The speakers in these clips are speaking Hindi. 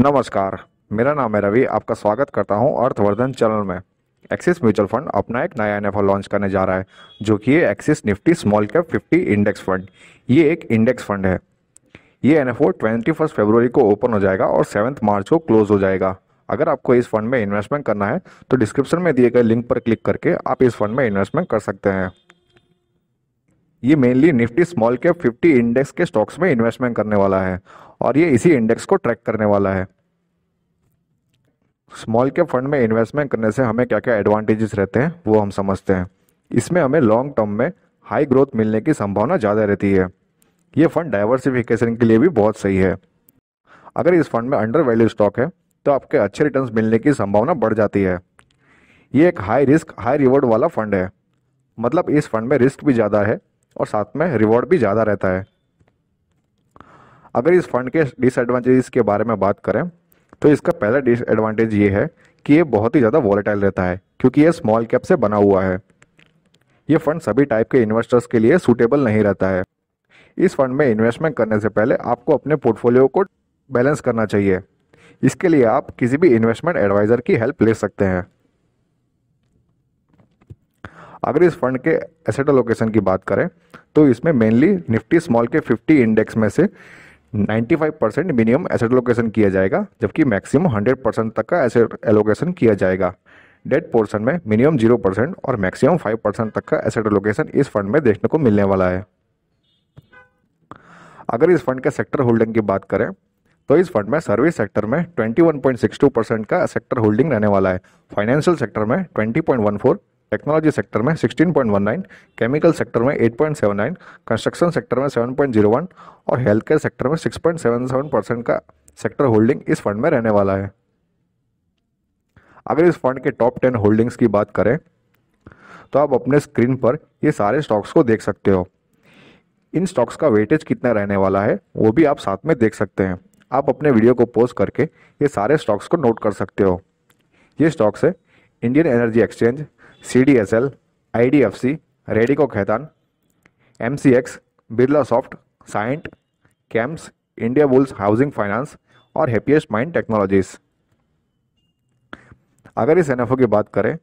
नमस्कार मेरा नाम है रवि आपका स्वागत करता हूं अर्थवर्धन चैनल में एक्सिस म्यूचुअल फंड अपना एक नया एन लॉन्च करने जा रहा है जो कि Axis Nifty small cap 50 index fund ये एक इंडेक्स फंड है ये एन एफ ट्वेंटी फर्स्ट को ओपन हो जाएगा और सेवन्थ मार्च को क्लोज हो जाएगा अगर आपको इस फंड में इन्वेस्टमेंट करना है तो डिस्क्रिप्शन में दिए गए लिंक पर क्लिक करके आप इस फंड में इन्वेस्टमेंट कर सकते हैं ये mainly Nifty small cap 50 index के स्टॉक्स में इन्वेस्टमेंट करने वाला है और ये इसी इंडेक्स को ट्रैक करने वाला है स्मॉल कैप फंड में इन्वेस्टमेंट करने से हमें क्या क्या एडवांटेजेस रहते हैं वो हम समझते हैं इसमें हमें लॉन्ग टर्म में हाई ग्रोथ मिलने की संभावना ज़्यादा रहती है ये फंड डाइवर्सिफिकेशन के लिए भी बहुत सही है अगर इस फंड में अंडर वैल्यू स्टॉक है तो आपके अच्छे रिटर्न्स मिलने की संभावना बढ़ जाती है ये एक हाई रिस्क हाई रिवॉर्ड वाला फंड है मतलब इस फंड में रिस्क भी ज़्यादा है और साथ में रिवॉर्ड भी ज़्यादा रहता है अगर इस फंड के डिसएडवांटेजेस के बारे में बात करें तो इसका पहला डिसएडवांटेज ये है कि ये बहुत ही ज़्यादा वॉलेटाइल रहता है क्योंकि ये स्मॉल कैप से बना हुआ है ये फंड सभी टाइप के इन्वेस्टर्स के लिए सूटेबल नहीं रहता है इस फंड में इन्वेस्टमेंट करने से पहले आपको अपने पोर्टफोलियो को बैलेंस करना चाहिए इसके लिए आप किसी भी इन्वेस्टमेंट एडवाइज़र की हेल्प ले सकते हैं अगर इस फंड के एसेट एलोकेशन की बात करें तो इसमें मेनली निफ्टी स्मॉल के 50 इंडेक्स में से 95 परसेंट मिनिमम एसेट एलोकेशन किया जाएगा जबकि मैक्सिमम 100 परसेंट तक का एसेट एलोकेशन किया जाएगा डेट पोर्शन में मिनिमम जीरो परसेंट और मैक्सिमम फाइव परसेंट तक का एसेट एलोकेशन इस फंड में देखने को मिलने वाला है अगर इस फंड के सेक्टर होल्डिंग की बात करें तो इस फंड में सर्विस सेक्टर में 21.62 परसेंट का सेक्टर होल्डिंग रहने वाला है फाइनेंशियल सेक्टर में 20.14 टेक्नोलॉजी सेक्टर में 16.19, केमिकल सेक्टर में 8.79, कंस्ट्रक्शन सेक्टर में 7.01 और हेल्थ केयर सेक्टर में 6.77 परसेंट का सेक्टर होल्डिंग इस फंड में रहने वाला है अगर इस फंड के टॉप टेन होल्डिंग्स की बात करें तो आप अपने स्क्रीन पर ये सारे स्टॉक्स को देख सकते हो इन स्टॉक्स का वेटेज कितना रहने वाला है वो भी आप साथ में देख सकते हैं आप अपने वीडियो को पोस्ट करके ये सारे स्टॉक्स को नोट कर सकते हो ये स्टॉक्स है Indian Energy Exchange C D S L I D F C Radico Khaitan M C X Birlasoft Cyient CAMS Indiabulls housing finance और हैप्पीस्ट माइंड टेक्नोलॉजीज़ अगर इस एन एफ ओ की बात करें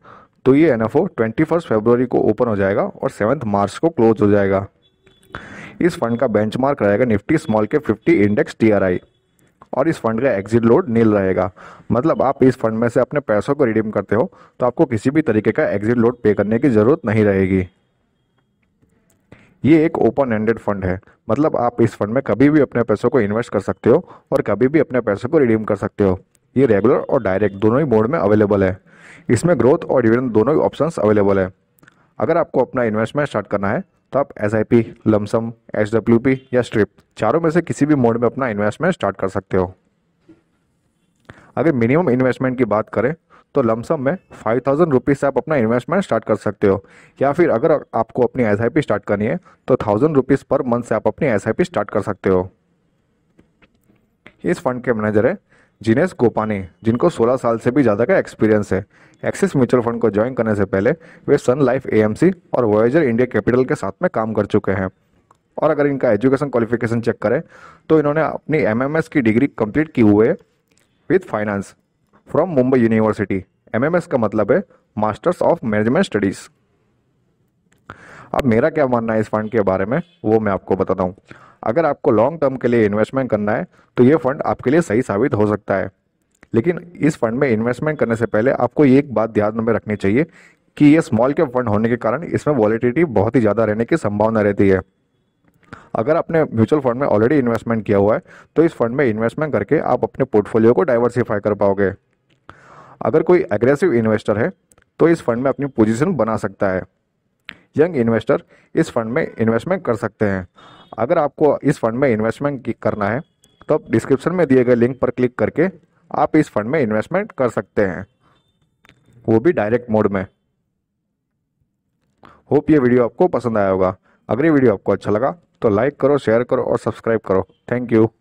तो ये N F O twenty first February को ओपन हो जाएगा और सेवन्थ मार्च को क्लोज हो जाएगा इस फंड का बेंचमार्क रहेगा निफ्टी स्मॉल के fifty index T R I और इस फंड का एग्जिट लोड नील रहेगा मतलब आप इस फंड में से अपने पैसों को रिडीम करते हो तो आपको किसी भी तरीके का एग्जिट लोड पे करने की ज़रूरत नहीं रहेगी ये एक ओपन एंडेड फंड है मतलब आप इस फंड में कभी भी अपने पैसों को इन्वेस्ट कर सकते हो और कभी भी अपने पैसों को रिडीम कर सकते हो ये रेगुलर और डायरेक्ट दोनों ही मोड में अवेलेबल है इसमें ग्रोथ और डिविडेंड दोनों ही ऑप्शंस अवेलेबल है अगर आपको अपना इन्वेस्टमेंट स्टार्ट करना है तो आप S I P lumpsum H W P या स्ट्रिप चारों में से किसी भी मोड में अपना इन्वेस्टमेंट स्टार्ट कर सकते हो अगर मिनिमम इन्वेस्टमेंट की बात करें तो लमसम में फाइव थाउजेंड रुपीज़ से आप अपना इन्वेस्टमेंट स्टार्ट कर सकते हो या फिर अगर आपको अपनी एस आई पी स्टार्ट करनी है तो थाउजेंड रुपीज़ पर मंथ से आप अपनी एस आई पी स्टार्ट कर सकते हो इस फंड के मैनेजर है जिनेश गोपाने जिनको 16 साल से भी ज़्यादा का एक्सपीरियंस है एक्सिस म्यूचुअल फंड को ज्वाइन करने से पहले वे सन लाइफ ए और वॉयजर इंडिया कैपिटल के साथ में काम कर चुके हैं और अगर इनका एजुकेशन क्वालिफिकेशन चेक करें तो इन्होंने अपनी एम की डिग्री कंप्लीट की हुए with finance from Mumbai university M का मतलब है मास्टर्स ऑफ मैनेजमेंट स्टडीज़ अब मेरा क्या मानना है इस फंड के बारे में वो मैं आपको बताता हूँ अगर आपको लॉन्ग टर्म के लिए इन्वेस्टमेंट करना है तो ये फंड आपके लिए सही साबित हो सकता है लेकिन इस फंड में इन्वेस्टमेंट करने से पहले आपको ये एक बात ध्यान में रखनी चाहिए कि ये स्मॉल कैप फंड होने के कारण इसमें वॉलेटिलिटी बहुत ही ज़्यादा रहने की संभावना रहती है अगर आपने म्यूचुअल फंड में ऑलरेडी इन्वेस्टमेंट किया हुआ है तो इस फंड में इन्वेस्टमेंट करके आप अपने पोर्टफोलियो को डाइवर्सिफाई कर पाओगे अगर कोई एग्रेसिव इन्वेस्टर है तो इस फंड में अपनी पोजीशन बना सकता है यंग इन्वेस्टर इस फंड में इन्वेस्टमेंट कर सकते हैं अगर आपको इस फंड में इन्वेस्टमेंट करना है तो आप डिस्क्रिप्शन में दिए गए लिंक पर क्लिक करके आप इस फंड में इन्वेस्टमेंट कर सकते हैं वो भी डायरेक्ट मोड में होप ये वीडियो आपको पसंद आया होगा अगर ये वीडियो आपको अच्छा लगा तो लाइक करो शेयर करो और सब्सक्राइब करो थैंक यू